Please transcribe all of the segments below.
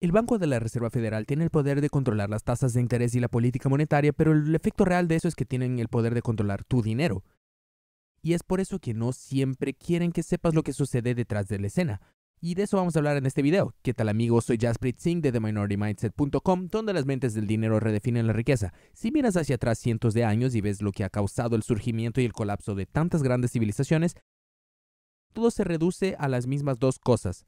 El Banco de la Reserva Federal tiene el poder de controlar las tasas de interés y la política monetaria, pero el efecto real de eso es que tienen el poder de controlar tu dinero. Y es por eso que no siempre quieren que sepas lo que sucede detrás de la escena. Y de eso vamos a hablar en este video. ¿Qué tal amigos? Soy Jasprit Singh de TheMinorityMindset.com, donde las mentes del dinero redefinen la riqueza. Si miras hacia atrás cientos de años y ves lo que ha causado el surgimiento y el colapso de tantas grandes civilizaciones, todo se reduce a las mismas dos cosas,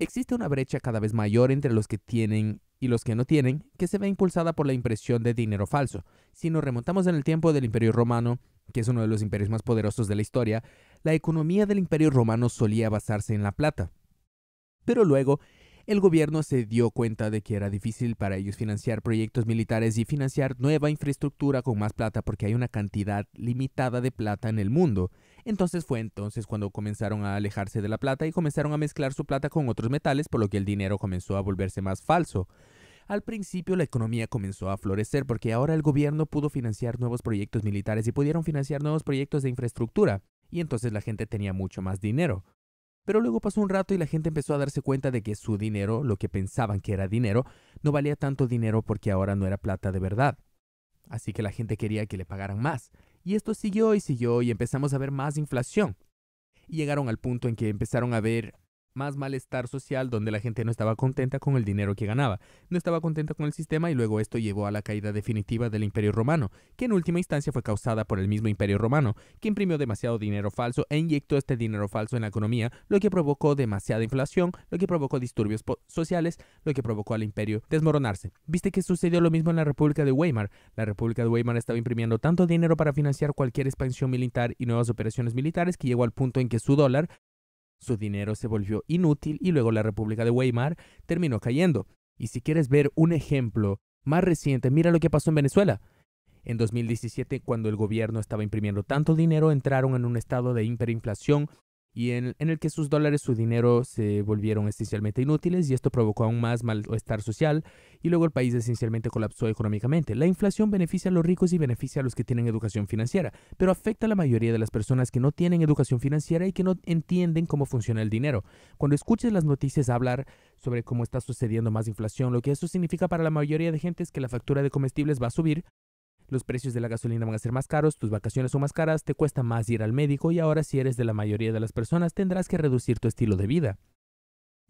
Existe una brecha cada vez mayor entre los que tienen y los que no tienen, que se ve impulsada por la impresión de dinero falso. Si nos remontamos en el tiempo del Imperio Romano, que es uno de los imperios más poderosos de la historia, la economía del Imperio Romano solía basarse en la plata. Pero luego, el gobierno se dio cuenta de que era difícil para ellos financiar proyectos militares y financiar nueva infraestructura con más plata porque hay una cantidad limitada de plata en el mundo. Entonces fue entonces cuando comenzaron a alejarse de la plata y comenzaron a mezclar su plata con otros metales, por lo que el dinero comenzó a volverse más falso. Al principio la economía comenzó a florecer porque ahora el gobierno pudo financiar nuevos proyectos militares y pudieron financiar nuevos proyectos de infraestructura, y entonces la gente tenía mucho más dinero. Pero luego pasó un rato y la gente empezó a darse cuenta de que su dinero, lo que pensaban que era dinero, no valía tanto dinero porque ahora no era plata de verdad. Así que la gente quería que le pagaran más. Y esto siguió y siguió y empezamos a ver más inflación. Y llegaron al punto en que empezaron a ver más malestar social donde la gente no estaba contenta con el dinero que ganaba, no estaba contenta con el sistema y luego esto llevó a la caída definitiva del imperio romano, que en última instancia fue causada por el mismo imperio romano, que imprimió demasiado dinero falso e inyectó este dinero falso en la economía, lo que provocó demasiada inflación, lo que provocó disturbios sociales, lo que provocó al imperio desmoronarse. Viste que sucedió lo mismo en la República de Weimar. La República de Weimar estaba imprimiendo tanto dinero para financiar cualquier expansión militar y nuevas operaciones militares que llegó al punto en que su dólar su dinero se volvió inútil y luego la República de Weimar terminó cayendo. Y si quieres ver un ejemplo más reciente, mira lo que pasó en Venezuela. En 2017, cuando el gobierno estaba imprimiendo tanto dinero, entraron en un estado de hiperinflación y en, el que sus dólares, su dinero se volvieron esencialmente inútiles y esto provocó aún más malestar social y luego el país esencialmente colapsó económicamente. La inflación beneficia a los ricos y beneficia a los que tienen educación financiera, pero afecta a la mayoría de las personas que no tienen educación financiera y que no entienden cómo funciona el dinero. Cuando escuches las noticias hablar sobre cómo está sucediendo más inflación, lo que eso significa para la mayoría de gente es que la factura de comestibles va a subir, los precios de la gasolina van a ser más caros, tus vacaciones son más caras, te cuesta más ir al médico y ahora si eres de la mayoría de las personas tendrás que reducir tu estilo de vida.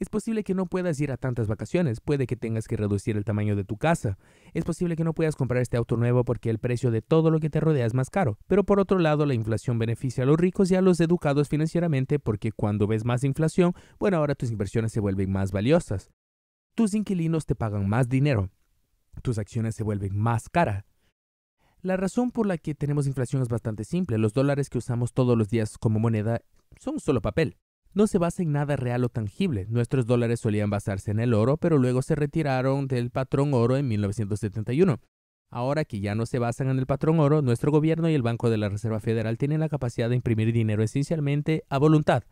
Es posible que no puedas ir a tantas vacaciones, puede que tengas que reducir el tamaño de tu casa, es posible que no puedas comprar este auto nuevo porque el precio de todo lo que te rodea es más caro, pero por otro lado la inflación beneficia a los ricos y a los educados financieramente porque cuando ves más inflación, bueno, ahora tus inversiones se vuelven más valiosas. Tus inquilinos te pagan más dinero, tus acciones se vuelven más caras, la razón por la que tenemos inflación es bastante simple. Los dólares que usamos todos los días como moneda son solo papel. No se basa en nada real o tangible. Nuestros dólares solían basarse en el oro, pero luego se retiraron del patrón oro en 1971. Ahora que ya no se basan en el patrón oro, nuestro gobierno y el Banco de la Reserva Federal tienen la capacidad de imprimir dinero esencialmente a voluntad.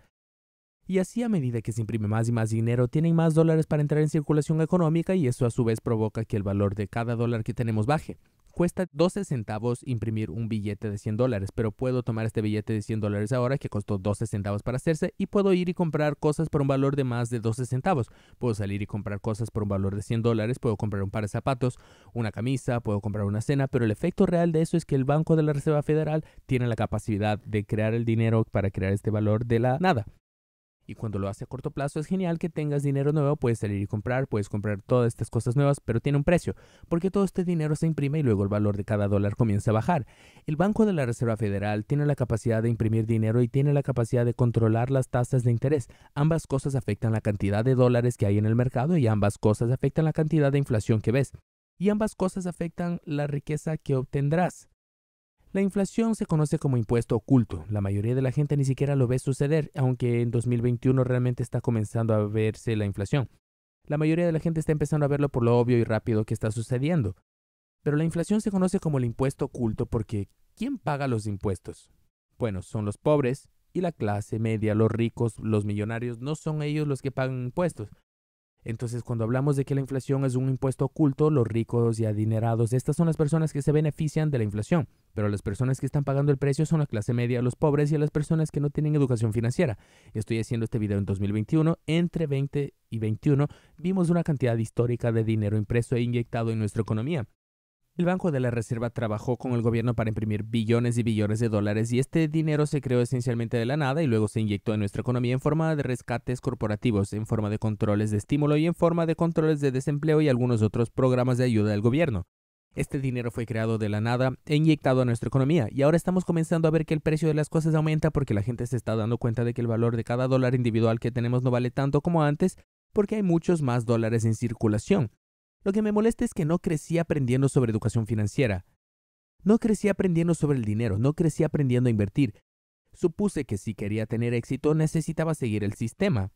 Y así a medida que se imprime más y más dinero, tienen más dólares para entrar en circulación económica y eso a su vez provoca que el valor de cada dólar que tenemos baje. Cuesta 12 centavos imprimir un billete de 100 dólares, pero puedo tomar este billete de 100 dólares ahora que costó 12 centavos para hacerse y puedo ir y comprar cosas por un valor de más de 12 centavos. Puedo salir y comprar cosas por un valor de 100 dólares, puedo comprar un par de zapatos, una camisa, puedo comprar una cena, pero el efecto real de eso es que el Banco de la Reserva Federal tiene la capacidad de crear el dinero para crear este valor de la nada. Y cuando lo hace a corto plazo es genial que tengas dinero nuevo, puedes salir y comprar, puedes comprar todas estas cosas nuevas, pero tiene un precio, porque todo este dinero se imprime y luego el valor de cada dólar comienza a bajar. El Banco de la Reserva Federal tiene la capacidad de imprimir dinero y tiene la capacidad de controlar las tasas de interés. Ambas cosas afectan la cantidad de dólares que hay en el mercado y ambas cosas afectan la cantidad de inflación que ves. Y ambas cosas afectan la riqueza que obtendrás. La inflación se conoce como impuesto oculto. La mayoría de la gente ni siquiera lo ve suceder, aunque en 2021 realmente está comenzando a verse la inflación. La mayoría de la gente está empezando a verlo por lo obvio y rápido que está sucediendo. Pero la inflación se conoce como el impuesto oculto porque ¿quién paga los impuestos? Bueno, son los pobres y la clase media, los ricos, los millonarios, no son ellos los que pagan impuestos. Entonces, cuando hablamos de que la inflación es un impuesto oculto, los ricos y adinerados, estas son las personas que se benefician de la inflación, pero las personas que están pagando el precio son la clase media, los pobres y las personas que no tienen educación financiera. Estoy haciendo este video en 2021, entre 20 y 21 vimos una cantidad histórica de dinero impreso e inyectado en nuestra economía. El Banco de la Reserva trabajó con el gobierno para imprimir billones y billones de dólares y este dinero se creó esencialmente de la nada y luego se inyectó en nuestra economía en forma de rescates corporativos, en forma de controles de estímulo y en forma de controles de desempleo y algunos otros programas de ayuda del gobierno. Este dinero fue creado de la nada e inyectado a nuestra economía y ahora estamos comenzando a ver que el precio de las cosas aumenta porque la gente se está dando cuenta de que el valor de cada dólar individual que tenemos no vale tanto como antes porque hay muchos más dólares en circulación lo que me molesta es que no crecí aprendiendo sobre educación financiera. No crecí aprendiendo sobre el dinero, no crecí aprendiendo a invertir. Supuse que si quería tener éxito necesitaba seguir el sistema.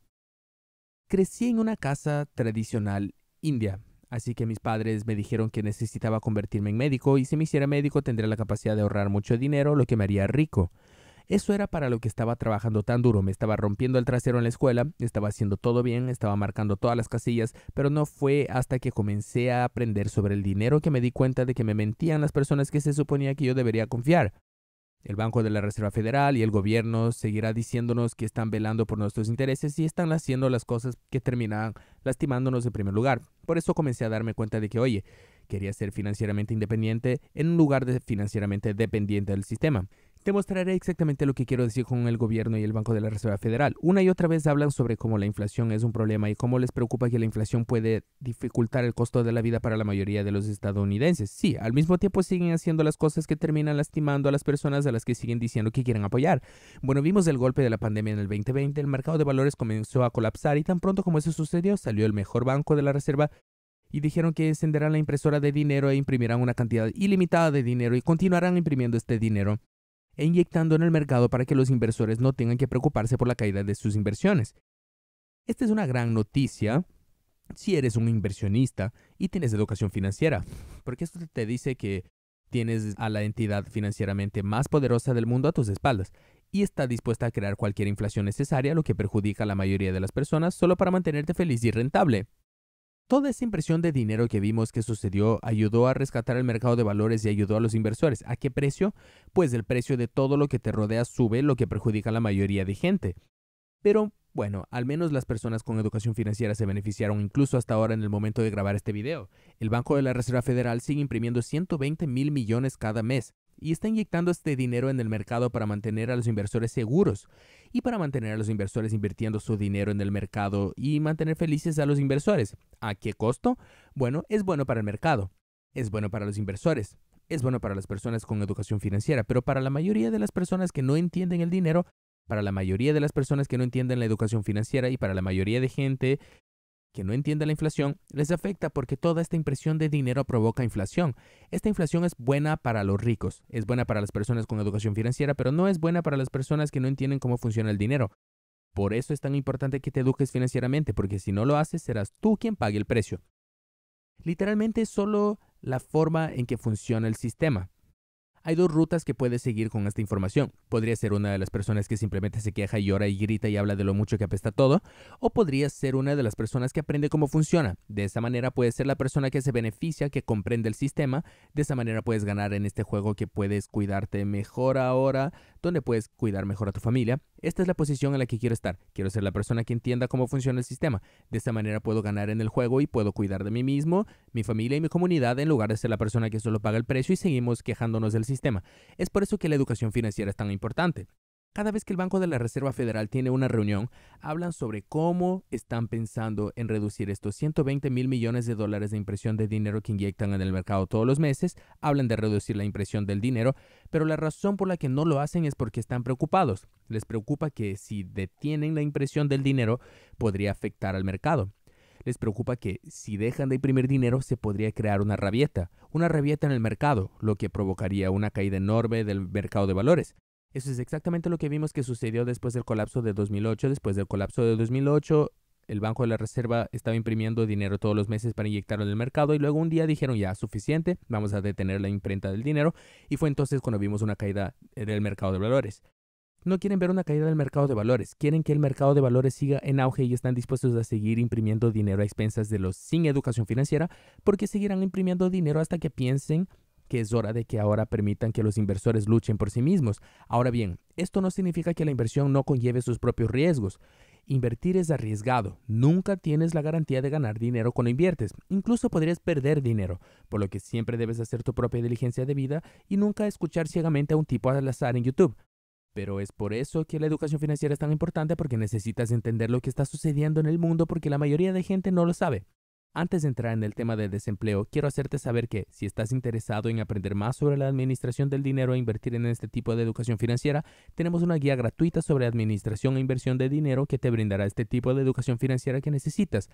Crecí en una casa tradicional india, así que mis padres me dijeron que necesitaba convertirme en médico y si me hiciera médico tendría la capacidad de ahorrar mucho dinero, lo que me haría rico. Eso era para lo que estaba trabajando tan duro. Me estaba rompiendo el trasero en la escuela, estaba haciendo todo bien, estaba marcando todas las casillas, pero no fue hasta que comencé a aprender sobre el dinero que me di cuenta de que me mentían las personas que se suponía que yo debería confiar. El Banco de la Reserva Federal y el gobierno seguirá diciéndonos que están velando por nuestros intereses y están haciendo las cosas que terminan lastimándonos en primer lugar. Por eso comencé a darme cuenta de que, oye, quería ser financieramente independiente en lugar de financieramente dependiente del sistema. Te mostraré exactamente lo que quiero decir con el gobierno y el Banco de la Reserva Federal. Una y otra vez hablan sobre cómo la inflación es un problema y cómo les preocupa que la inflación puede dificultar el costo de la vida para la mayoría de los estadounidenses. Sí, al mismo tiempo siguen haciendo las cosas que terminan lastimando a las personas a las que siguen diciendo que quieren apoyar. Bueno, vimos el golpe de la pandemia en el 2020, el mercado de valores comenzó a colapsar y tan pronto como eso sucedió salió el mejor banco de la Reserva y dijeron que encenderán la impresora de dinero e imprimirán una cantidad ilimitada de dinero y continuarán imprimiendo este dinero e inyectando en el mercado para que los inversores no tengan que preocuparse por la caída de sus inversiones. Esta es una gran noticia si eres un inversionista y tienes educación financiera, porque esto te dice que tienes a la entidad financieramente más poderosa del mundo a tus espaldas y está dispuesta a crear cualquier inflación necesaria, lo que perjudica a la mayoría de las personas solo para mantenerte feliz y rentable. Toda esa impresión de dinero que vimos que sucedió ayudó a rescatar el mercado de valores y ayudó a los inversores. ¿A qué precio? Pues el precio de todo lo que te rodea sube, lo que perjudica a la mayoría de gente. Pero bueno, al menos las personas con educación financiera se beneficiaron incluso hasta ahora en el momento de grabar este video. El Banco de la Reserva Federal sigue imprimiendo 120 mil millones cada mes y está inyectando este dinero en el mercado para mantener a los inversores seguros y para mantener a los inversores invirtiendo su dinero en el mercado y mantener felices a los inversores. ¿A qué costo? Bueno, es bueno para el mercado, es bueno para los inversores, es bueno para las personas con educación financiera, pero para la mayoría de las personas que no entienden el dinero, para la mayoría de las personas que no entienden la educación financiera y para la mayoría de gente que no entienda la inflación, les afecta porque toda esta impresión de dinero provoca inflación. Esta inflación es buena para los ricos, es buena para las personas con educación financiera, pero no es buena para las personas que no entienden cómo funciona el dinero. Por eso es tan importante que te eduques financieramente, porque si no lo haces, serás tú quien pague el precio. Literalmente es solo la forma en que funciona el sistema. Hay dos rutas que puedes seguir con esta información. Podría ser una de las personas que simplemente se queja y llora y grita y habla de lo mucho que apesta todo, o podría ser una de las personas que aprende cómo funciona. De esa manera puedes ser la persona que se beneficia, que comprende el sistema. De esa manera puedes ganar en este juego que puedes cuidarte mejor ahora, donde puedes cuidar mejor a tu familia. Esta es la posición en la que quiero estar. Quiero ser la persona que entienda cómo funciona el sistema. De esa manera puedo ganar en el juego y puedo cuidar de mí mismo, mi familia y mi comunidad en lugar de ser la persona que solo paga el precio y seguimos quejándonos del sistema sistema. Es por eso que la educación financiera es tan importante. Cada vez que el Banco de la Reserva Federal tiene una reunión, hablan sobre cómo están pensando en reducir estos 120 mil millones de dólares de impresión de dinero que inyectan en el mercado todos los meses, hablan de reducir la impresión del dinero, pero la razón por la que no lo hacen es porque están preocupados. Les preocupa que si detienen la impresión del dinero podría afectar al mercado les preocupa que si dejan de imprimir dinero se podría crear una rabieta, una rabieta en el mercado, lo que provocaría una caída enorme del mercado de valores. Eso es exactamente lo que vimos que sucedió después del colapso de 2008. Después del colapso de 2008, el Banco de la Reserva estaba imprimiendo dinero todos los meses para inyectarlo en el mercado y luego un día dijeron ya suficiente, vamos a detener la imprenta del dinero y fue entonces cuando vimos una caída del mercado de valores no quieren ver una caída del mercado de valores, quieren que el mercado de valores siga en auge y están dispuestos a seguir imprimiendo dinero a expensas de los sin educación financiera porque seguirán imprimiendo dinero hasta que piensen que es hora de que ahora permitan que los inversores luchen por sí mismos. Ahora bien, esto no significa que la inversión no conlleve sus propios riesgos. Invertir es arriesgado, nunca tienes la garantía de ganar dinero cuando inviertes, incluso podrías perder dinero, por lo que siempre debes hacer tu propia diligencia de vida y nunca escuchar ciegamente a un tipo al azar en YouTube. Pero es por eso que la educación financiera es tan importante porque necesitas entender lo que está sucediendo en el mundo porque la mayoría de gente no lo sabe. Antes de entrar en el tema del desempleo, quiero hacerte saber que si estás interesado en aprender más sobre la administración del dinero e invertir en este tipo de educación financiera, tenemos una guía gratuita sobre administración e inversión de dinero que te brindará este tipo de educación financiera que necesitas.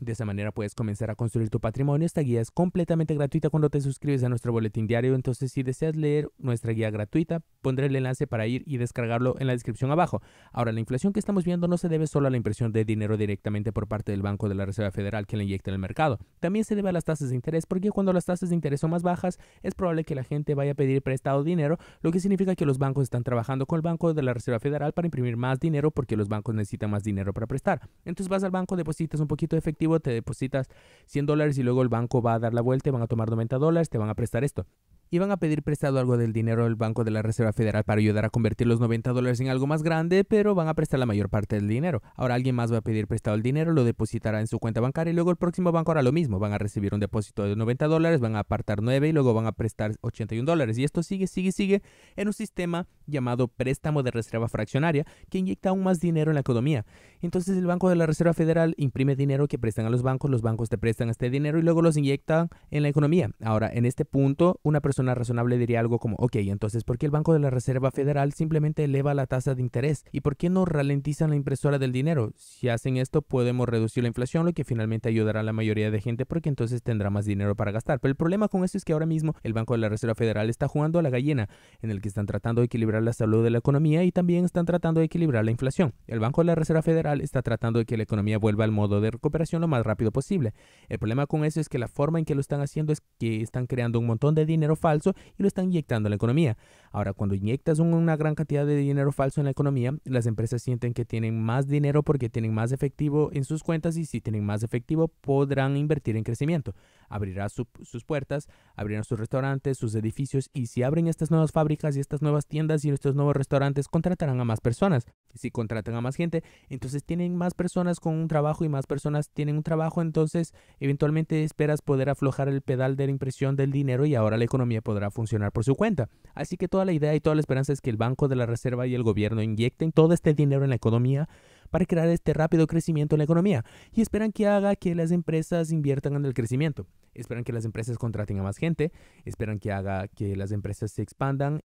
De esa manera puedes comenzar a construir tu patrimonio. Esta guía es completamente gratuita cuando te suscribes a nuestro boletín diario, entonces si deseas leer nuestra guía gratuita, pondré el enlace para ir y descargarlo en la descripción abajo. Ahora, la inflación que estamos viendo no se debe solo a la impresión de dinero directamente por parte del Banco de la Reserva Federal que le inyecta el mercado. También se debe a las tasas de interés, porque cuando las tasas de interés son más bajas, es probable que la gente vaya a pedir prestado dinero, lo que significa que los bancos están trabajando con el Banco de la Reserva Federal para imprimir más dinero, porque los bancos necesitan más dinero para prestar. Entonces vas al banco, depositas un poquito de efectivo, te depositas 100 dólares y luego el banco va a dar la vuelta, van a tomar 90 dólares, te van a prestar esto iban a pedir prestado algo del dinero del Banco de la Reserva Federal para ayudar a convertir los 90 dólares en algo más grande, pero van a prestar la mayor parte del dinero. Ahora alguien más va a pedir prestado el dinero, lo depositará en su cuenta bancaria y luego el próximo banco hará lo mismo. Van a recibir un depósito de 90 dólares, van a apartar 9 y luego van a prestar 81 dólares. Y esto sigue, sigue, sigue en un sistema llamado préstamo de reserva fraccionaria que inyecta aún más dinero en la economía. Entonces el Banco de la Reserva Federal imprime dinero que prestan a los bancos, los bancos te prestan este dinero y luego los inyectan en la economía. Ahora, en este punto, una persona una razonable diría algo como, ok, entonces, ¿por qué el Banco de la Reserva Federal simplemente eleva la tasa de interés? ¿Y por qué no ralentizan la impresora del dinero? Si hacen esto, podemos reducir la inflación, lo que finalmente ayudará a la mayoría de gente porque entonces tendrá más dinero para gastar. Pero el problema con eso es que ahora mismo el Banco de la Reserva Federal está jugando a la gallina, en el que están tratando de equilibrar la salud de la economía y también están tratando de equilibrar la inflación. El Banco de la Reserva Federal está tratando de que la economía vuelva al modo de recuperación lo más rápido posible. El problema con eso es que la forma en que lo están haciendo es que están creando un montón de dinero falso y lo están inyectando a la economía. Ahora, cuando inyectas una gran cantidad de dinero falso en la economía, las empresas sienten que tienen más dinero porque tienen más efectivo en sus cuentas y si tienen más efectivo podrán invertir en crecimiento abrirá sus puertas, abrirá sus restaurantes, sus edificios y si abren estas nuevas fábricas y estas nuevas tiendas y estos nuevos restaurantes, contratarán a más personas. si contratan a más gente, entonces tienen más personas con un trabajo y más personas tienen un trabajo, entonces eventualmente esperas poder aflojar el pedal de la impresión del dinero y ahora la economía podrá funcionar por su cuenta. Así que toda la idea y toda la esperanza es que el Banco de la Reserva y el gobierno inyecten todo este dinero en la economía para crear este rápido crecimiento en la economía y esperan que haga que las empresas inviertan en el crecimiento. Esperan que las empresas contraten a más gente, esperan que haga que las empresas se expandan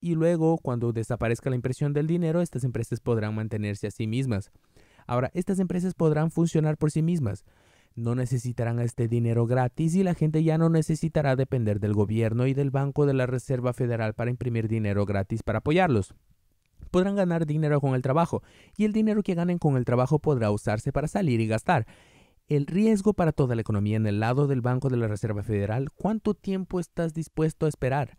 y luego cuando desaparezca la impresión del dinero, estas empresas podrán mantenerse a sí mismas. Ahora, estas empresas podrán funcionar por sí mismas no necesitarán este dinero gratis y la gente ya no necesitará depender del gobierno y del Banco de la Reserva Federal para imprimir dinero gratis para apoyarlos podrán ganar dinero con el trabajo y el dinero que ganen con el trabajo podrá usarse para salir y gastar. El riesgo para toda la economía en el lado del Banco de la Reserva Federal, ¿cuánto tiempo estás dispuesto a esperar?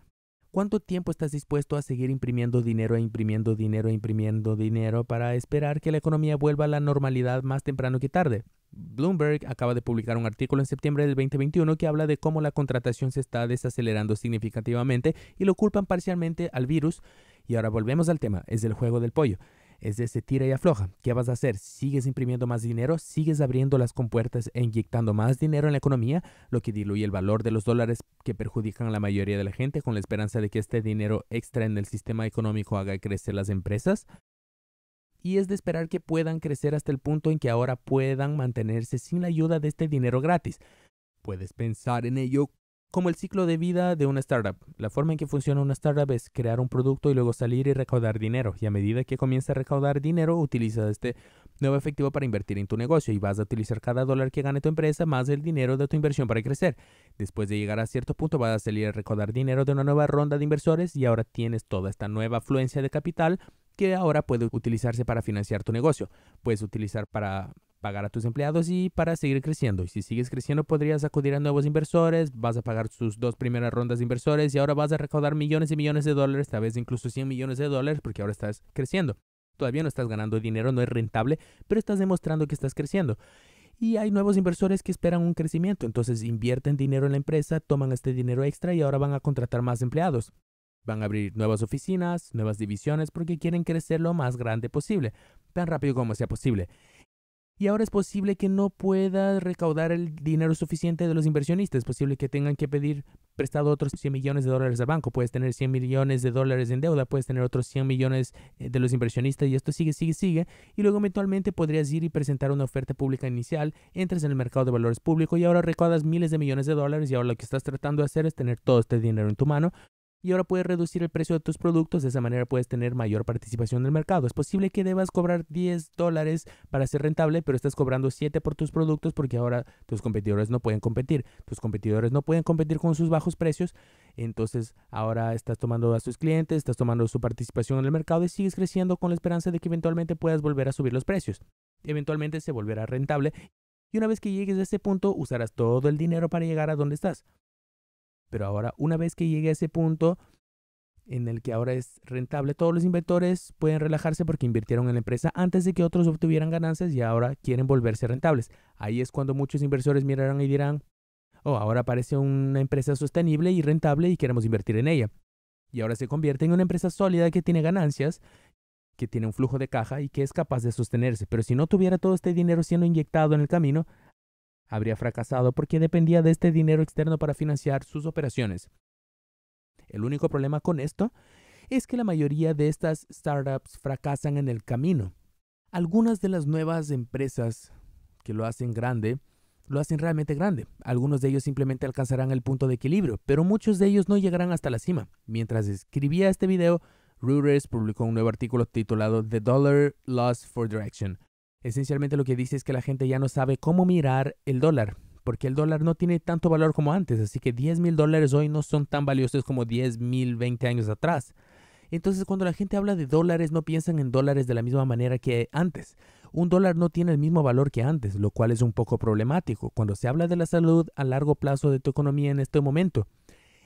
¿Cuánto tiempo estás dispuesto a seguir imprimiendo dinero, e imprimiendo dinero, e imprimiendo dinero para esperar que la economía vuelva a la normalidad más temprano que tarde? Bloomberg acaba de publicar un artículo en septiembre del 2021 que habla de cómo la contratación se está desacelerando significativamente y lo culpan parcialmente al virus. Y ahora volvemos al tema, es el juego del pollo. Es de ese tira y afloja. ¿Qué vas a hacer? ¿Sigues imprimiendo más dinero? ¿Sigues abriendo las compuertas e inyectando más dinero en la economía? Lo que diluye el valor de los dólares que perjudican a la mayoría de la gente con la esperanza de que este dinero extra en el sistema económico haga crecer las empresas y es de esperar que puedan crecer hasta el punto en que ahora puedan mantenerse sin la ayuda de este dinero gratis. Puedes pensar en ello como el ciclo de vida de una startup. La forma en que funciona una startup es crear un producto y luego salir y recaudar dinero. Y a medida que comienza a recaudar dinero, utiliza este nuevo efectivo para invertir en tu negocio y vas a utilizar cada dólar que gane tu empresa más el dinero de tu inversión para crecer. Después de llegar a cierto punto, vas a salir a recaudar dinero de una nueva ronda de inversores y ahora tienes toda esta nueva afluencia de capital que ahora puede utilizarse para financiar tu negocio. Puedes utilizar para pagar a tus empleados y para seguir creciendo. Y si sigues creciendo podrías acudir a nuevos inversores, vas a pagar tus dos primeras rondas de inversores y ahora vas a recaudar millones y millones de dólares, tal vez incluso 100 millones de dólares porque ahora estás creciendo. Todavía no estás ganando dinero, no es rentable, pero estás demostrando que estás creciendo y hay nuevos inversores que esperan un crecimiento, entonces invierten dinero en la empresa, toman este dinero extra y ahora van a contratar más empleados. Van a abrir nuevas oficinas, nuevas divisiones, porque quieren crecer lo más grande posible, tan rápido como sea posible. Y ahora es posible que no puedas recaudar el dinero suficiente de los inversionistas. Es posible que tengan que pedir prestado otros 100 millones de dólares al banco. Puedes tener 100 millones de dólares en deuda, puedes tener otros 100 millones eh, de los inversionistas y esto sigue, sigue, sigue. Y luego eventualmente podrías ir y presentar una oferta pública inicial, entras en el mercado de valores públicos y ahora recaudas miles de millones de dólares y ahora lo que estás tratando de hacer es tener todo este dinero en tu mano y ahora puedes reducir el precio de tus productos, de esa manera puedes tener mayor participación en el mercado. Es posible que debas cobrar 10 dólares para ser rentable, pero estás cobrando 7 por tus productos porque ahora tus competidores no pueden competir. Tus competidores no pueden competir con sus bajos precios, entonces ahora estás tomando a sus clientes, estás tomando su participación en el mercado y sigues creciendo con la esperanza de que eventualmente puedas volver a subir los precios. Eventualmente se volverá rentable y una vez que llegues a ese punto usarás todo el dinero para llegar a donde estás pero ahora una vez que llegue a ese punto en el que ahora es rentable, todos los inversores pueden relajarse porque invirtieron en la empresa antes de que otros obtuvieran ganancias y ahora quieren volverse rentables. Ahí es cuando muchos inversores mirarán y dirán, oh, ahora parece una empresa sostenible y rentable y queremos invertir en ella. Y ahora se convierte en una empresa sólida que tiene ganancias, que tiene un flujo de caja y que es capaz de sostenerse. Pero si no tuviera todo este dinero siendo inyectado en el camino, habría fracasado porque dependía de este dinero externo para financiar sus operaciones. El único problema con esto es que la mayoría de estas startups fracasan en el camino. Algunas de las nuevas empresas que lo hacen grande, lo hacen realmente grande. Algunos de ellos simplemente alcanzarán el punto de equilibrio, pero muchos de ellos no llegarán hasta la cima. Mientras escribía este video, Reuters publicó un nuevo artículo titulado The Dollar Loss for Direction, Esencialmente lo que dice es que la gente ya no sabe cómo mirar el dólar, porque el dólar no tiene tanto valor como antes, así que 10 mil dólares hoy no son tan valiosos como 10 mil 20 años atrás. Entonces cuando la gente habla de dólares no piensan en dólares de la misma manera que antes. Un dólar no tiene el mismo valor que antes, lo cual es un poco problemático cuando se habla de la salud a largo plazo de tu economía en este momento.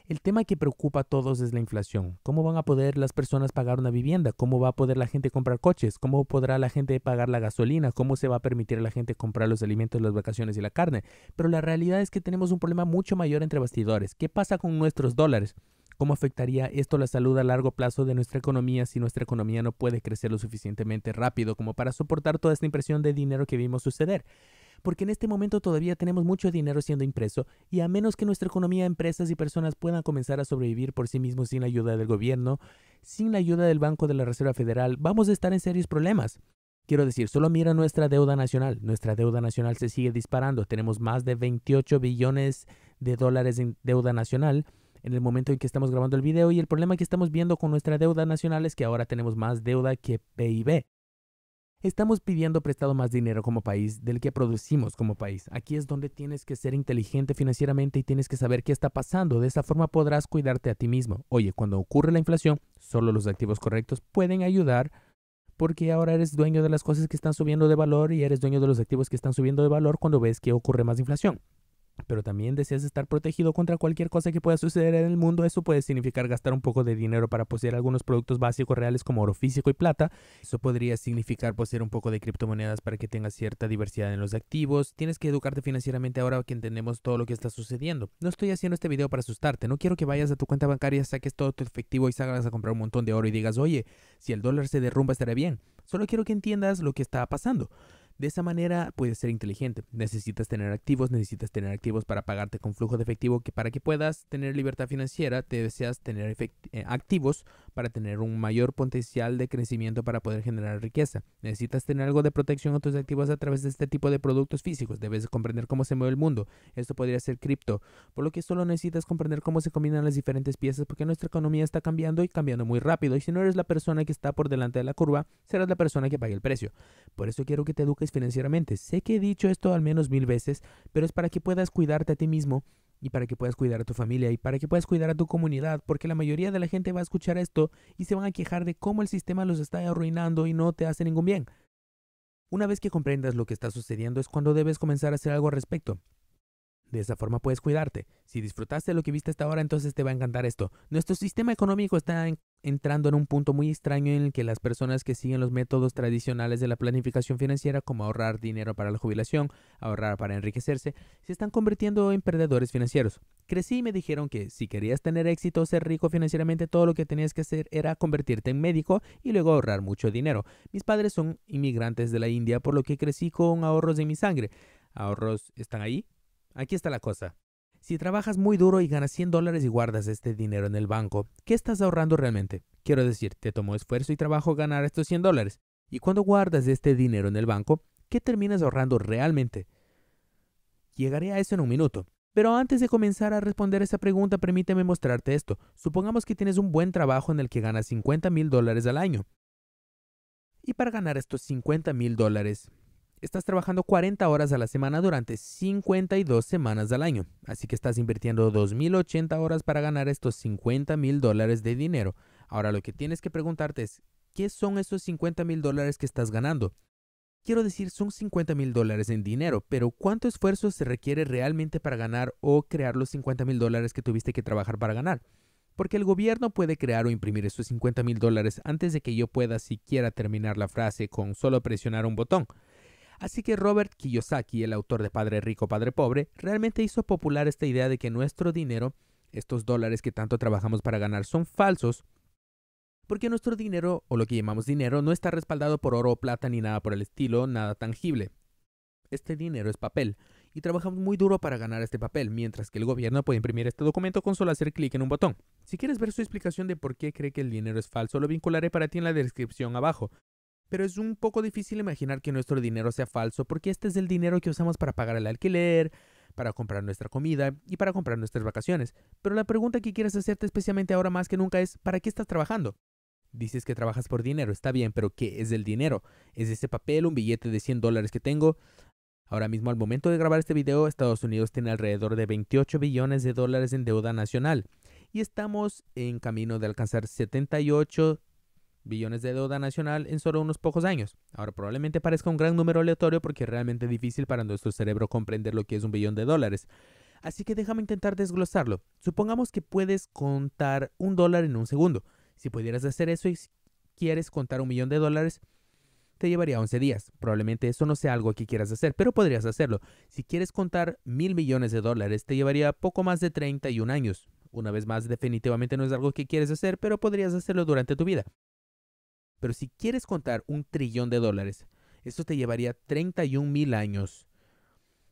El tema que preocupa a todos es la inflación. ¿Cómo van a poder las personas pagar una vivienda? ¿Cómo va a poder la gente comprar coches? ¿Cómo podrá la gente pagar la gasolina? ¿Cómo se va a permitir a la gente comprar los alimentos, las vacaciones y la carne? Pero la realidad es que tenemos un problema mucho mayor entre bastidores. ¿Qué pasa con nuestros dólares? ¿Cómo afectaría esto la salud a largo plazo de nuestra economía si nuestra economía no puede crecer lo suficientemente rápido como para soportar toda esta impresión de dinero que vimos suceder? porque en este momento todavía tenemos mucho dinero siendo impreso y a menos que nuestra economía, empresas y personas puedan comenzar a sobrevivir por sí mismos sin la ayuda del gobierno, sin la ayuda del Banco de la Reserva Federal, vamos a estar en serios problemas. Quiero decir, solo mira nuestra deuda nacional. Nuestra deuda nacional se sigue disparando. Tenemos más de 28 billones de dólares en deuda nacional en el momento en que estamos grabando el video y el problema que estamos viendo con nuestra deuda nacional es que ahora tenemos más deuda que PIB. Estamos pidiendo prestado más dinero como país del que producimos como país. Aquí es donde tienes que ser inteligente financieramente y tienes que saber qué está pasando. De esa forma podrás cuidarte a ti mismo. Oye, cuando ocurre la inflación, solo los activos correctos pueden ayudar porque ahora eres dueño de las cosas que están subiendo de valor y eres dueño de los activos que están subiendo de valor cuando ves que ocurre más inflación pero también deseas estar protegido contra cualquier cosa que pueda suceder en el mundo, eso puede significar gastar un poco de dinero para poseer algunos productos básicos reales como oro físico y plata. Eso podría significar poseer un poco de criptomonedas para que tengas cierta diversidad en los activos. Tienes que educarte financieramente ahora que entendemos todo lo que está sucediendo. No estoy haciendo este video para asustarte, no quiero que vayas a tu cuenta bancaria, saques todo tu efectivo y salgas a comprar un montón de oro y digas, oye, si el dólar se derrumba estará bien. Solo quiero que entiendas lo que está pasando. De esa manera puedes ser inteligente. Necesitas tener activos, necesitas tener activos para pagarte con flujo de efectivo que para que puedas tener libertad financiera te deseas tener eh, activos para tener un mayor potencial de crecimiento para poder generar riqueza. Necesitas tener algo de protección a tus activos a través de este tipo de productos físicos. Debes comprender cómo se mueve el mundo. Esto podría ser cripto, por lo que solo necesitas comprender cómo se combinan las diferentes piezas porque nuestra economía está cambiando y cambiando muy rápido y si no eres la persona que está por delante de la curva, serás la persona que pague el precio. Por eso quiero que te eduques financieramente. Sé que he dicho esto al menos mil veces, pero es para que puedas cuidarte a ti mismo y para que puedas cuidar a tu familia y para que puedas cuidar a tu comunidad, porque la mayoría de la gente va a escuchar esto y se van a quejar de cómo el sistema los está arruinando y no te hace ningún bien. Una vez que comprendas lo que está sucediendo es cuando debes comenzar a hacer algo al respecto. De esa forma puedes cuidarte. Si disfrutaste lo que viste hasta ahora, entonces te va a encantar esto. Nuestro sistema económico está en entrando en un punto muy extraño en el que las personas que siguen los métodos tradicionales de la planificación financiera, como ahorrar dinero para la jubilación, ahorrar para enriquecerse, se están convirtiendo en perdedores financieros. Crecí y me dijeron que si querías tener éxito, ser rico financieramente, todo lo que tenías que hacer era convertirte en médico y luego ahorrar mucho dinero. Mis padres son inmigrantes de la India, por lo que crecí con ahorros de mi sangre. Ahorros están ahí. Aquí está la cosa. Si trabajas muy duro y ganas 100 dólares y guardas este dinero en el banco, ¿qué estás ahorrando realmente? Quiero decir, te tomó esfuerzo y trabajo ganar estos 100 dólares. Y cuando guardas este dinero en el banco, ¿qué terminas ahorrando realmente? Llegaré a eso en un minuto. Pero antes de comenzar a responder esa pregunta, permíteme mostrarte esto. Supongamos que tienes un buen trabajo en el que ganas 50 mil dólares al año. Y para ganar estos 50 mil dólares, Estás trabajando 40 horas a la semana durante 52 semanas al año, así que estás invirtiendo 2.080 horas para ganar estos 50,000 mil dólares de dinero. Ahora lo que tienes que preguntarte es, ¿qué son esos 50,000 mil dólares que estás ganando? Quiero decir, son 50,000 mil dólares en dinero, pero ¿cuánto esfuerzo se requiere realmente para ganar o crear los 50,000 mil dólares que tuviste que trabajar para ganar? Porque el gobierno puede crear o imprimir esos 50,000 mil dólares antes de que yo pueda siquiera terminar la frase con solo presionar un botón. Así que Robert Kiyosaki, el autor de Padre Rico, Padre Pobre, realmente hizo popular esta idea de que nuestro dinero, estos dólares que tanto trabajamos para ganar, son falsos, porque nuestro dinero, o lo que llamamos dinero, no está respaldado por oro o plata ni nada por el estilo, nada tangible. Este dinero es papel, y trabajamos muy duro para ganar este papel, mientras que el gobierno puede imprimir este documento con solo hacer clic en un botón. Si quieres ver su explicación de por qué cree que el dinero es falso, lo vincularé para ti en la descripción abajo. Pero es un poco difícil imaginar que nuestro dinero sea falso porque este es el dinero que usamos para pagar el alquiler, para comprar nuestra comida y para comprar nuestras vacaciones. Pero la pregunta que quieres hacerte especialmente ahora más que nunca es, ¿para qué estás trabajando? Dices que trabajas por dinero, está bien, pero ¿qué es el dinero? ¿Es ese papel, un billete de 100 dólares que tengo? Ahora mismo, al momento de grabar este video, Estados Unidos tiene alrededor de 28 billones de dólares en deuda nacional y estamos en camino de alcanzar 78 billones de deuda nacional en solo unos pocos años. Ahora probablemente parezca un gran número aleatorio porque es realmente difícil para nuestro cerebro comprender lo que es un billón de dólares. Así que déjame intentar desglosarlo. Supongamos que puedes contar un dólar en un segundo. Si pudieras hacer eso y quieres contar un millón de dólares, te llevaría 11 días. Probablemente eso no sea algo que quieras hacer, pero podrías hacerlo. Si quieres contar mil millones de dólares, te llevaría poco más de 31 años. Una vez más, definitivamente no es algo que quieres hacer, pero podrías hacerlo durante tu vida. Pero si quieres contar un trillón de dólares, esto te llevaría 31 mil años.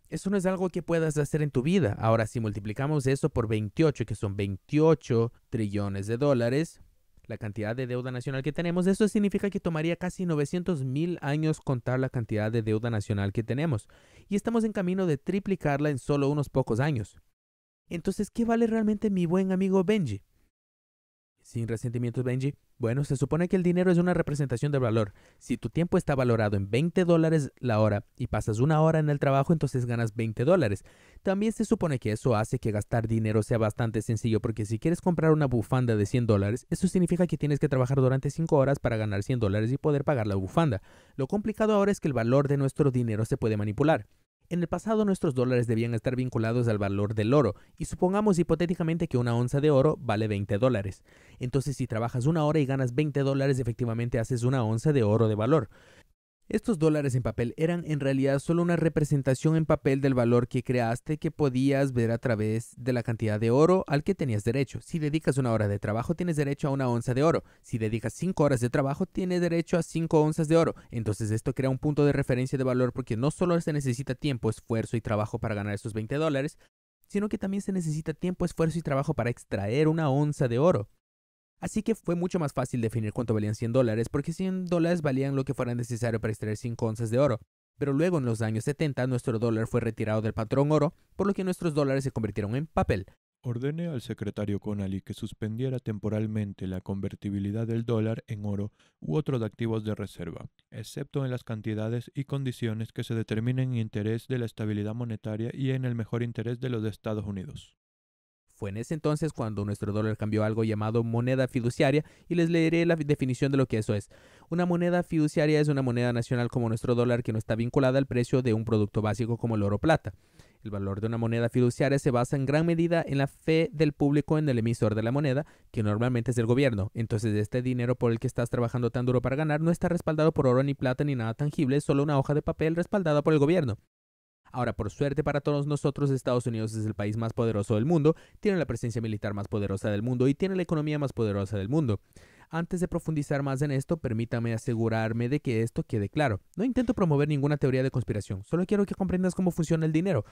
Eso no es algo que puedas hacer en tu vida. Ahora, si multiplicamos eso por 28, que son 28 trillones de dólares, la cantidad de deuda nacional que tenemos, eso significa que tomaría casi 900 mil años contar la cantidad de deuda nacional que tenemos. Y estamos en camino de triplicarla en solo unos pocos años. Entonces, ¿qué vale realmente mi buen amigo Benji? Sin resentimientos, Benji. Bueno, se supone que el dinero es una representación del valor. Si tu tiempo está valorado en 20 dólares la hora y pasas una hora en el trabajo, entonces ganas 20 dólares. También se supone que eso hace que gastar dinero sea bastante sencillo, porque si quieres comprar una bufanda de 100 dólares, eso significa que tienes que trabajar durante 5 horas para ganar 100 dólares y poder pagar la bufanda. Lo complicado ahora es que el valor de nuestro dinero se puede manipular. En el pasado nuestros dólares debían estar vinculados al valor del oro, y supongamos hipotéticamente que una onza de oro vale 20 dólares. Entonces si trabajas una hora y ganas 20 dólares, efectivamente haces una onza de oro de valor. Estos dólares en papel eran en realidad solo una representación en papel del valor que creaste que podías ver a través de la cantidad de oro al que tenías derecho. Si dedicas una hora de trabajo, tienes derecho a una onza de oro. Si dedicas cinco horas de trabajo, tienes derecho a cinco onzas de oro. Entonces esto crea un punto de referencia de valor porque no solo se necesita tiempo, esfuerzo y trabajo para ganar esos 20 dólares, sino que también se necesita tiempo, esfuerzo y trabajo para extraer una onza de oro. Así que fue mucho más fácil definir cuánto valían 100 dólares, porque 100 dólares valían lo que fuera necesario para extraer 5 onzas de oro. Pero luego en los años 70 nuestro dólar fue retirado del patrón oro, por lo que nuestros dólares se convirtieron en papel. Ordené al secretario Connally que suspendiera temporalmente la convertibilidad del dólar en oro u otros activos de reserva, excepto en las cantidades y condiciones que se determinen en interés de la estabilidad monetaria y en el mejor interés de los Estados Unidos. Fue en ese entonces cuando nuestro dólar cambió algo llamado moneda fiduciaria y les leeré la definición de lo que eso es. Una moneda fiduciaria es una moneda nacional como nuestro dólar que no está vinculada al precio de un producto básico como el oro plata. El valor de una moneda fiduciaria se basa en gran medida en la fe del público en el emisor de la moneda, que normalmente es el gobierno. Entonces este dinero por el que estás trabajando tan duro para ganar no está respaldado por oro ni plata ni nada tangible, es solo una hoja de papel respaldada por el gobierno. Ahora, por suerte para todos nosotros, Estados Unidos es el país más poderoso del mundo, tiene la presencia militar más poderosa del mundo y tiene la economía más poderosa del mundo. Antes de profundizar más en esto, permítame asegurarme de que esto quede claro. No intento promover ninguna teoría de conspiración, solo quiero que comprendas cómo funciona el dinero.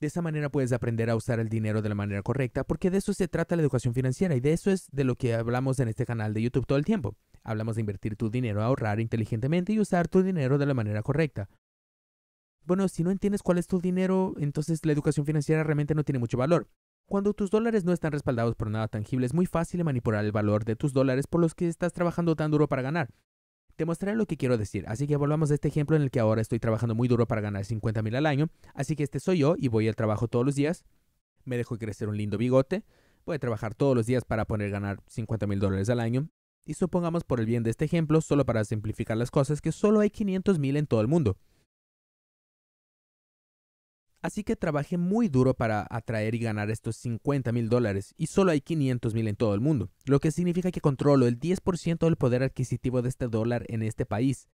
De esa manera puedes aprender a usar el dinero de la manera correcta, porque de eso se trata la educación financiera y de eso es de lo que hablamos en este canal de YouTube todo el tiempo. Hablamos de invertir tu dinero, ahorrar inteligentemente y usar tu dinero de la manera correcta bueno, si no entiendes cuál es tu dinero, entonces la educación financiera realmente no tiene mucho valor. Cuando tus dólares no están respaldados por nada tangible, es muy fácil manipular el valor de tus dólares por los que estás trabajando tan duro para ganar. Te mostraré lo que quiero decir, así que volvamos a este ejemplo en el que ahora estoy trabajando muy duro para ganar 50 mil al año, así que este soy yo y voy al trabajo todos los días, me dejo crecer un lindo bigote, voy a trabajar todos los días para poder ganar 50 mil dólares al año, y supongamos por el bien de este ejemplo, solo para simplificar las cosas, que solo hay 500 mil en todo el mundo. Así que trabajé muy duro para atraer y ganar estos 50 mil dólares, y solo hay 500 mil en todo el mundo, lo que significa que controlo el 10% del poder adquisitivo de este dólar en este país.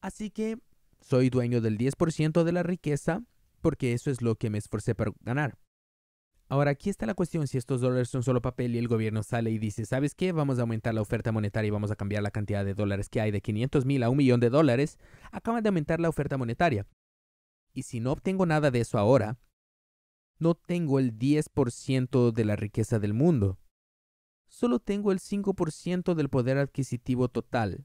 Así que soy dueño del 10% de la riqueza, porque eso es lo que me esforcé para ganar. Ahora, aquí está la cuestión si estos dólares son solo papel y el gobierno sale y dice, ¿sabes qué? Vamos a aumentar la oferta monetaria y vamos a cambiar la cantidad de dólares que hay de 500 mil a un millón de dólares. Acaban de aumentar la oferta monetaria. Y si no obtengo nada de eso ahora, no tengo el 10% de la riqueza del mundo. Solo tengo el 5% del poder adquisitivo total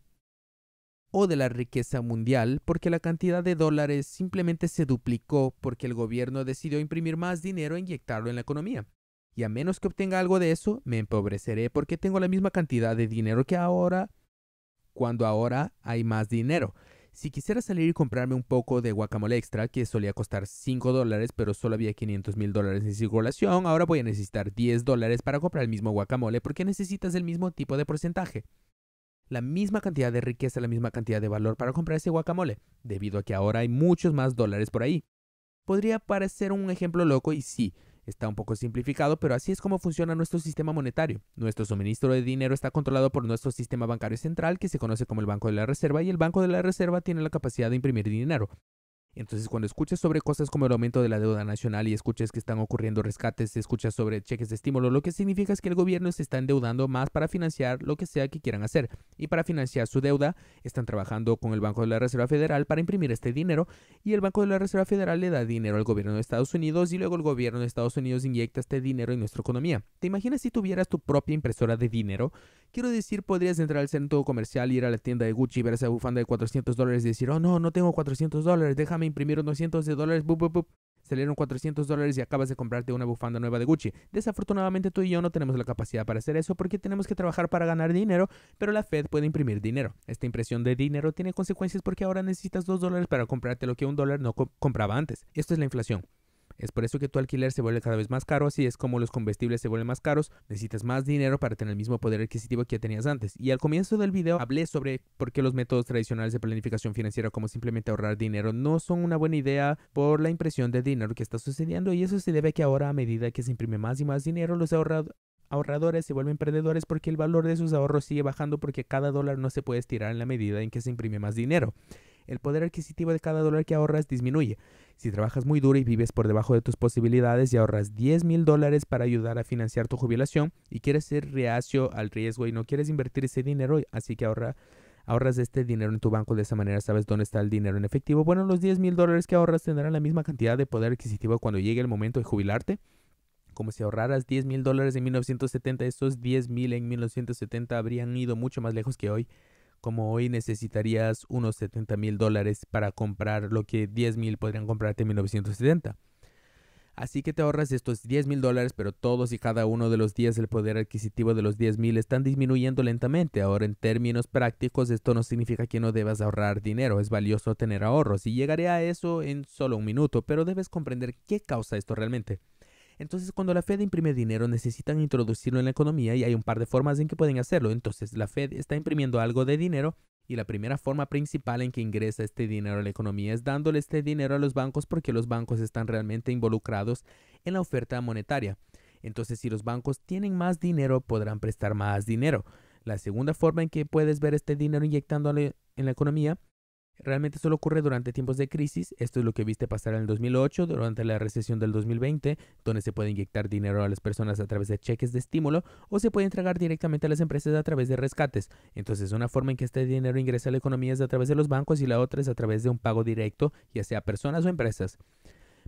o de la riqueza mundial porque la cantidad de dólares simplemente se duplicó porque el gobierno decidió imprimir más dinero e inyectarlo en la economía. Y a menos que obtenga algo de eso, me empobreceré porque tengo la misma cantidad de dinero que ahora, cuando ahora hay más dinero. Si quisiera salir y comprarme un poco de guacamole extra, que solía costar 5 dólares, pero solo había 500 mil dólares en circulación, ahora voy a necesitar 10 dólares para comprar el mismo guacamole porque necesitas el mismo tipo de porcentaje. La misma cantidad de riqueza, la misma cantidad de valor para comprar ese guacamole, debido a que ahora hay muchos más dólares por ahí. Podría parecer un ejemplo loco y sí, Está un poco simplificado, pero así es como funciona nuestro sistema monetario. Nuestro suministro de dinero está controlado por nuestro sistema bancario central, que se conoce como el Banco de la Reserva, y el Banco de la Reserva tiene la capacidad de imprimir dinero. Entonces, cuando escuchas sobre cosas como el aumento de la deuda nacional y escuchas que están ocurriendo rescates, escuchas sobre cheques de estímulo, lo que significa es que el gobierno se está endeudando más para financiar lo que sea que quieran hacer. Y para financiar su deuda, están trabajando con el Banco de la Reserva Federal para imprimir este dinero y el Banco de la Reserva Federal le da dinero al gobierno de Estados Unidos y luego el gobierno de Estados Unidos inyecta este dinero en nuestra economía. ¿Te imaginas si tuvieras tu propia impresora de dinero? Quiero decir, podrías entrar al centro comercial, ir a la tienda de Gucci, ver esa bufanda de 400 dólares y decir, oh no, no tengo 400 dólares, déjame imprimieron 200 de dólares, salieron 400 dólares y acabas de comprarte una bufanda nueva de Gucci. Desafortunadamente tú y yo no tenemos la capacidad para hacer eso porque tenemos que trabajar para ganar dinero, pero la Fed puede imprimir dinero. Esta impresión de dinero tiene consecuencias porque ahora necesitas 2 dólares para comprarte lo que un dólar no compraba antes. Esto es la inflación. Es por eso que tu alquiler se vuelve cada vez más caro, así es como los combustibles se vuelven más caros, necesitas más dinero para tener el mismo poder adquisitivo que tenías antes. Y al comienzo del video hablé sobre por qué los métodos tradicionales de planificación financiera como simplemente ahorrar dinero no son una buena idea por la impresión de dinero que está sucediendo y eso se debe a que ahora a medida que se imprime más y más dinero, los ahorradores se vuelven perdedores porque el valor de sus ahorros sigue bajando porque cada dólar no se puede estirar en la medida en que se imprime más dinero el poder adquisitivo de cada dólar que ahorras disminuye. Si trabajas muy duro y vives por debajo de tus posibilidades y ahorras 10 mil dólares para ayudar a financiar tu jubilación y quieres ser reacio al riesgo y no quieres invertir ese dinero, así que ahorra, ahorras este dinero en tu banco de esa manera, sabes dónde está el dinero en efectivo. Bueno, los 10 mil dólares que ahorras tendrán la misma cantidad de poder adquisitivo cuando llegue el momento de jubilarte. Como si ahorraras 10 mil dólares en 1970, esos 10 mil en 1970 habrían ido mucho más lejos que hoy como hoy necesitarías unos 70 mil dólares para comprar lo que 10 mil podrían comprarte en 1970. Así que te ahorras estos 10 mil dólares, pero todos y cada uno de los días el poder adquisitivo de los 10 mil están disminuyendo lentamente. Ahora, en términos prácticos, esto no significa que no debas ahorrar dinero, es valioso tener ahorros y llegaré a eso en solo un minuto, pero debes comprender qué causa esto realmente. Entonces, cuando la Fed imprime dinero, necesitan introducirlo en la economía y hay un par de formas en que pueden hacerlo. Entonces, la Fed está imprimiendo algo de dinero y la primera forma principal en que ingresa este dinero a la economía es dándole este dinero a los bancos porque los bancos están realmente involucrados en la oferta monetaria. Entonces, si los bancos tienen más dinero, podrán prestar más dinero. La segunda forma en que puedes ver este dinero inyectándole en la economía Realmente solo ocurre durante tiempos de crisis, esto es lo que viste pasar en el 2008, durante la recesión del 2020, donde se puede inyectar dinero a las personas a través de cheques de estímulo o se puede entregar directamente a las empresas a través de rescates. Entonces una forma en que este dinero ingresa a la economía es a través de los bancos y la otra es a través de un pago directo, ya sea a personas o empresas.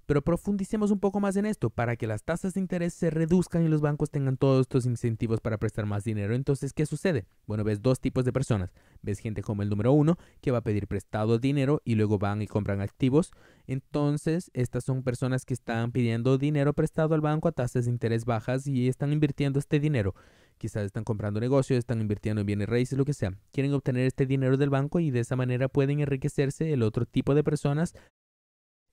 Pero profundicemos un poco más en esto para que las tasas de interés se reduzcan y los bancos tengan todos estos incentivos para prestar más dinero. Entonces, ¿qué sucede? Bueno, ves dos tipos de personas. Ves gente como el número uno que va a pedir prestado dinero y luego van y compran activos. Entonces, estas son personas que están pidiendo dinero prestado al banco a tasas de interés bajas y están invirtiendo este dinero. Quizás están comprando negocios, están invirtiendo en bienes raíces, lo que sea. Quieren obtener este dinero del banco y de esa manera pueden enriquecerse el otro tipo de personas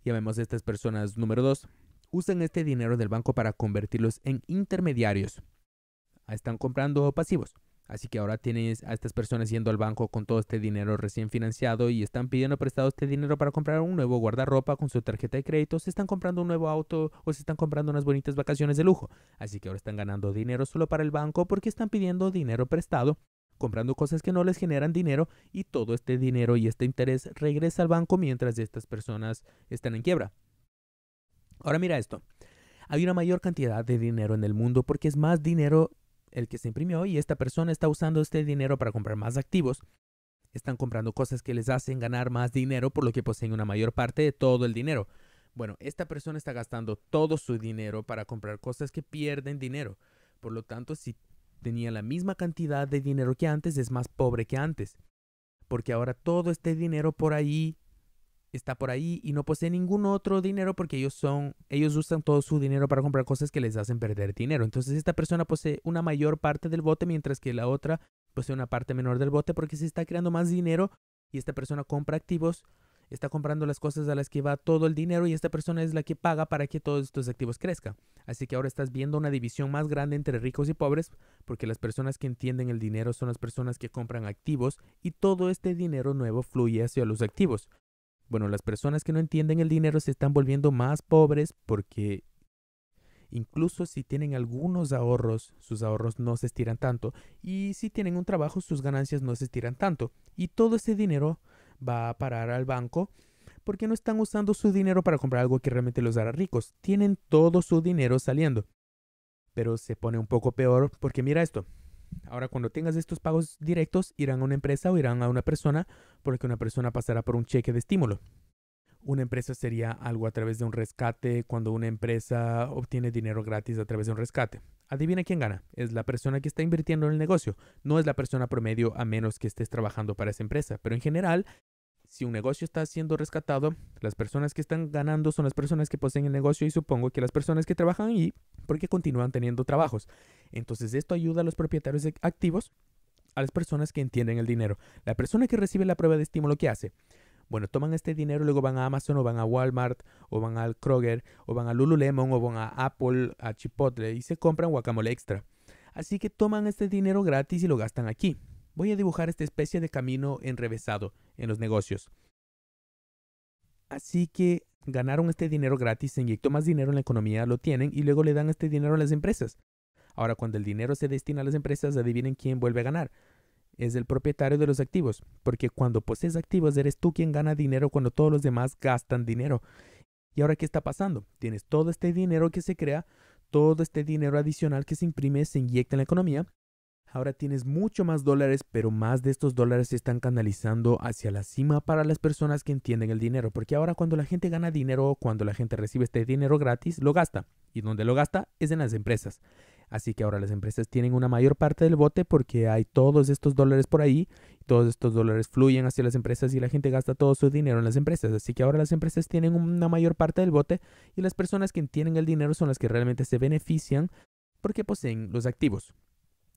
Llamemos a estas personas número dos Usan este dinero del banco para convertirlos en intermediarios. Ah, están comprando pasivos. Así que ahora tienes a estas personas yendo al banco con todo este dinero recién financiado y están pidiendo prestado este dinero para comprar un nuevo guardarropa con su tarjeta de crédito, se están comprando un nuevo auto o se están comprando unas bonitas vacaciones de lujo. Así que ahora están ganando dinero solo para el banco porque están pidiendo dinero prestado comprando cosas que no les generan dinero y todo este dinero y este interés regresa al banco mientras estas personas están en quiebra. Ahora mira esto. Hay una mayor cantidad de dinero en el mundo porque es más dinero el que se imprimió y esta persona está usando este dinero para comprar más activos. Están comprando cosas que les hacen ganar más dinero por lo que poseen una mayor parte de todo el dinero. Bueno, esta persona está gastando todo su dinero para comprar cosas que pierden dinero. Por lo tanto, si tenía la misma cantidad de dinero que antes, es más pobre que antes. Porque ahora todo este dinero por ahí está por ahí y no posee ningún otro dinero porque ellos son, ellos usan todo su dinero para comprar cosas que les hacen perder dinero. Entonces esta persona posee una mayor parte del bote mientras que la otra posee una parte menor del bote porque se está creando más dinero y esta persona compra activos está comprando las cosas a las que va todo el dinero y esta persona es la que paga para que todos estos activos crezcan. Así que ahora estás viendo una división más grande entre ricos y pobres porque las personas que entienden el dinero son las personas que compran activos y todo este dinero nuevo fluye hacia los activos. Bueno, las personas que no entienden el dinero se están volviendo más pobres porque incluso si tienen algunos ahorros, sus ahorros no se estiran tanto y si tienen un trabajo, sus ganancias no se estiran tanto y todo ese dinero va a parar al banco porque no están usando su dinero para comprar algo que realmente los hará ricos. Tienen todo su dinero saliendo. Pero se pone un poco peor porque mira esto. Ahora cuando tengas estos pagos directos irán a una empresa o irán a una persona porque una persona pasará por un cheque de estímulo una empresa sería algo a través de un rescate cuando una empresa obtiene dinero gratis a través de un rescate. Adivina quién gana. Es la persona que está invirtiendo en el negocio. No es la persona promedio a menos que estés trabajando para esa empresa. Pero en general, si un negocio está siendo rescatado, las personas que están ganando son las personas que poseen el negocio y supongo que las personas que trabajan y porque continúan teniendo trabajos. Entonces esto ayuda a los propietarios activos, a las personas que entienden el dinero. La persona que recibe la prueba de estímulo que hace bueno, toman este dinero luego van a Amazon o van a Walmart o van al Kroger o van a Lululemon o van a Apple, a Chipotle y se compran guacamole extra. Así que toman este dinero gratis y lo gastan aquí. Voy a dibujar esta especie de camino enrevesado en los negocios. Así que ganaron este dinero gratis, se inyectó más dinero en la economía, lo tienen y luego le dan este dinero a las empresas. Ahora, cuando el dinero se destina a las empresas, adivinen quién vuelve a ganar es el propietario de los activos, porque cuando posees activos eres tú quien gana dinero cuando todos los demás gastan dinero. ¿Y ahora qué está pasando? Tienes todo este dinero que se crea, todo este dinero adicional que se imprime, se inyecta en la economía. Ahora tienes mucho más dólares, pero más de estos dólares se están canalizando hacia la cima para las personas que entienden el dinero, porque ahora cuando la gente gana dinero, o cuando la gente recibe este dinero gratis, lo gasta. ¿Y donde lo gasta? Es en las empresas. Así que ahora las empresas tienen una mayor parte del bote porque hay todos estos dólares por ahí, todos estos dólares fluyen hacia las empresas y la gente gasta todo su dinero en las empresas. Así que ahora las empresas tienen una mayor parte del bote y las personas que tienen el dinero son las que realmente se benefician porque poseen los activos.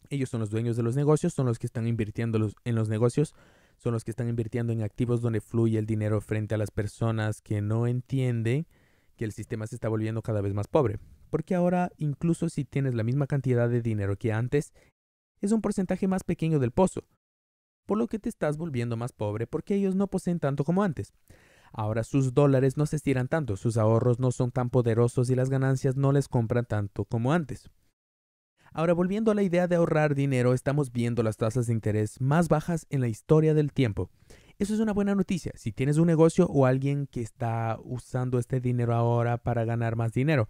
Ellos son los dueños de los negocios, son los que están invirtiendo en los negocios, son los que están invirtiendo en activos donde fluye el dinero frente a las personas que no entienden que el sistema se está volviendo cada vez más pobre porque ahora incluso si tienes la misma cantidad de dinero que antes, es un porcentaje más pequeño del pozo, por lo que te estás volviendo más pobre porque ellos no poseen tanto como antes. Ahora sus dólares no se estiran tanto, sus ahorros no son tan poderosos y las ganancias no les compran tanto como antes. Ahora volviendo a la idea de ahorrar dinero, estamos viendo las tasas de interés más bajas en la historia del tiempo. Eso es una buena noticia si tienes un negocio o alguien que está usando este dinero ahora para ganar más dinero.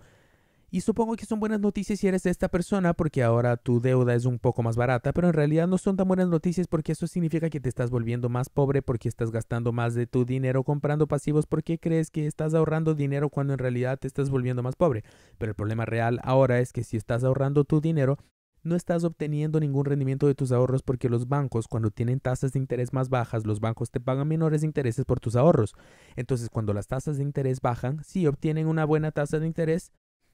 Y supongo que son buenas noticias si eres esta persona porque ahora tu deuda es un poco más barata, pero en realidad no son tan buenas noticias porque eso significa que te estás volviendo más pobre porque estás gastando más de tu dinero comprando pasivos porque crees que estás ahorrando dinero cuando en realidad te estás volviendo más pobre. Pero el problema real ahora es que si estás ahorrando tu dinero, no estás obteniendo ningún rendimiento de tus ahorros porque los bancos, cuando tienen tasas de interés más bajas, los bancos te pagan menores intereses por tus ahorros. Entonces, cuando las tasas de interés bajan, si obtienen una buena tasa de interés,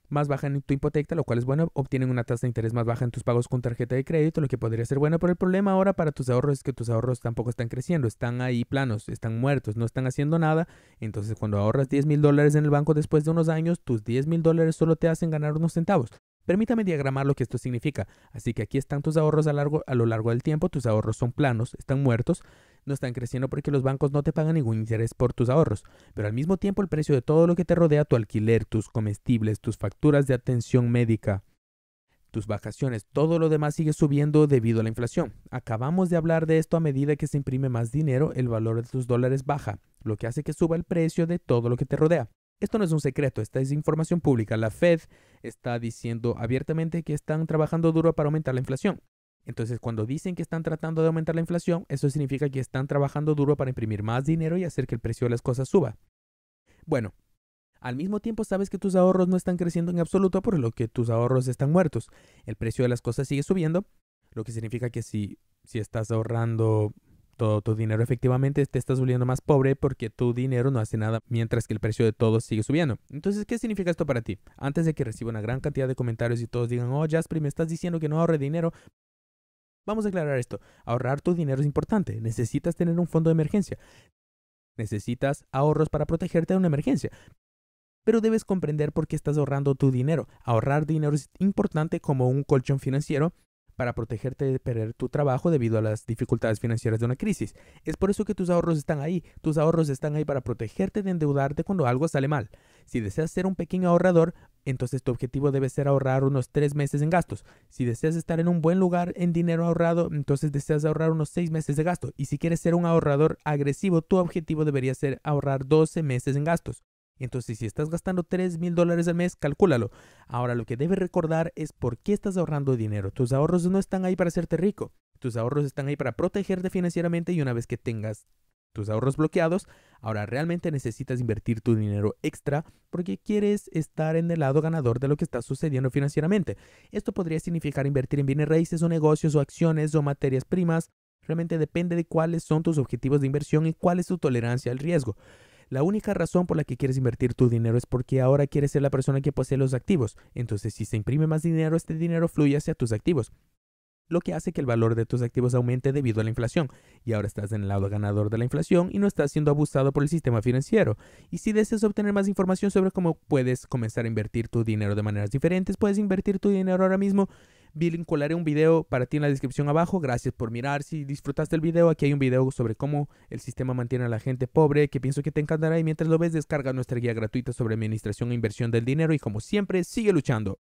más baja en tu hipoteca, lo cual es bueno, obtienen una tasa de interés más baja en tus pagos con tarjeta de crédito, lo que podría ser bueno, pero el problema ahora para tus ahorros es que tus ahorros tampoco están creciendo, están ahí planos, están muertos, no están haciendo nada, entonces cuando ahorras 10 mil dólares en el banco después de unos años, tus 10 mil dólares solo te hacen ganar unos centavos. Permítame diagramar lo que esto significa. Así que aquí están tus ahorros a, largo, a lo largo del tiempo, tus ahorros son planos, están muertos, no están creciendo porque los bancos no te pagan ningún interés por tus ahorros, pero al mismo tiempo el precio de todo lo que te rodea, tu alquiler, tus comestibles, tus facturas de atención médica, tus vacaciones, todo lo demás sigue subiendo debido a la inflación. Acabamos de hablar de esto a medida que se imprime más dinero, el valor de tus dólares baja, lo que hace que suba el precio de todo lo que te rodea. Esto no es un secreto, esta es información pública. La Fed está diciendo abiertamente que están trabajando duro para aumentar la inflación. Entonces, cuando dicen que están tratando de aumentar la inflación, eso significa que están trabajando duro para imprimir más dinero y hacer que el precio de las cosas suba. Bueno, al mismo tiempo sabes que tus ahorros no están creciendo en absoluto, por lo que tus ahorros están muertos. El precio de las cosas sigue subiendo, lo que significa que si, si estás ahorrando todo tu dinero. Efectivamente, te estás volviendo más pobre porque tu dinero no hace nada mientras que el precio de todo sigue subiendo. Entonces, ¿qué significa esto para ti? Antes de que reciba una gran cantidad de comentarios y todos digan, oh, Jasper, me estás diciendo que no ahorre dinero. Vamos a aclarar esto. Ahorrar tu dinero es importante. Necesitas tener un fondo de emergencia. Necesitas ahorros para protegerte de una emergencia. Pero debes comprender por qué estás ahorrando tu dinero. Ahorrar dinero es importante como un colchón financiero para protegerte de perder tu trabajo debido a las dificultades financieras de una crisis. Es por eso que tus ahorros están ahí. Tus ahorros están ahí para protegerte de endeudarte cuando algo sale mal. Si deseas ser un pequeño ahorrador, entonces tu objetivo debe ser ahorrar unos tres meses en gastos. Si deseas estar en un buen lugar en dinero ahorrado, entonces deseas ahorrar unos seis meses de gasto. Y si quieres ser un ahorrador agresivo, tu objetivo debería ser ahorrar 12 meses en gastos. Entonces, si estás gastando $3,000 mil dólares al mes, calcúlalo. Ahora, lo que debes recordar es por qué estás ahorrando dinero. Tus ahorros no están ahí para hacerte rico. Tus ahorros están ahí para protegerte financieramente y una vez que tengas tus ahorros bloqueados, ahora realmente necesitas invertir tu dinero extra porque quieres estar en el lado ganador de lo que está sucediendo financieramente. Esto podría significar invertir en bienes raíces o negocios o acciones o materias primas. Realmente depende de cuáles son tus objetivos de inversión y cuál es tu tolerancia al riesgo. La única razón por la que quieres invertir tu dinero es porque ahora quieres ser la persona que posee los activos. Entonces, si se imprime más dinero, este dinero fluye hacia tus activos, lo que hace que el valor de tus activos aumente debido a la inflación. Y ahora estás en el lado ganador de la inflación y no estás siendo abusado por el sistema financiero. Y si deseas obtener más información sobre cómo puedes comenzar a invertir tu dinero de maneras diferentes, puedes invertir tu dinero ahora mismo vincularé un video para ti en la descripción abajo. Gracias por mirar. Si disfrutaste el video, aquí hay un video sobre cómo el sistema mantiene a la gente pobre, que pienso que te encantará. Y mientras lo ves, descarga nuestra guía gratuita sobre administración e inversión del dinero. Y como siempre, sigue luchando.